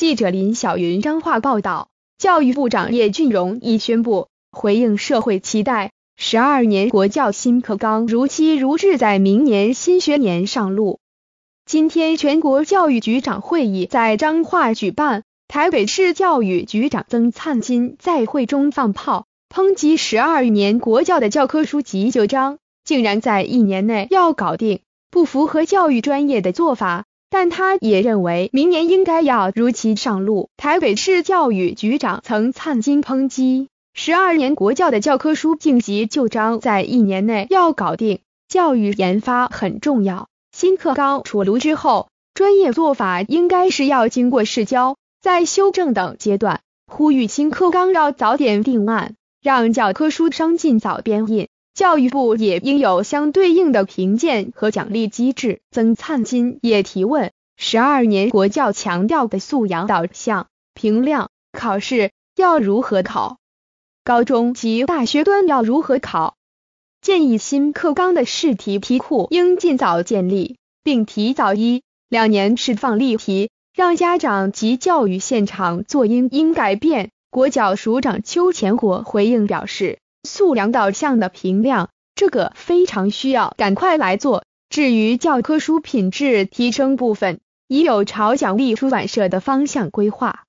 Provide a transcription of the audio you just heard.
记者林小云彰化报道，教育部长叶俊荣已宣布回应社会期待，十二年国教新课纲如期如志在明年新学年上路。今天全国教育局长会议在彰化举办，台北市教育局长曾灿金在会中放炮，抨击十二年国教的教科书急旧章，竟然在一年内要搞定，不符合教育专业的做法。但他也认为，明年应该要如期上路。台北市教育局长曾灿金抨击，十二年国教的教科书晋级旧章，在一年内要搞定，教育研发很重要。新课纲出炉之后，专业做法应该是要经过试教、在修正等阶段，呼吁新课纲要早点定案，让教科书商尽早编印。教育部也应有相对应的评鉴和奖励机制。曾灿金也提问：十二年国教强调的素养导向、评量考试要如何考？高中及大学端要如何考？建议新课纲的试题题库应尽早建立，并提早一两年释放例题，让家长及教育现场做因应改变。国教署长邱前国回应表示。素养导向的评量，这个非常需要，赶快来做。至于教科书品质提升部分，已有朝奖励出版社的方向规划。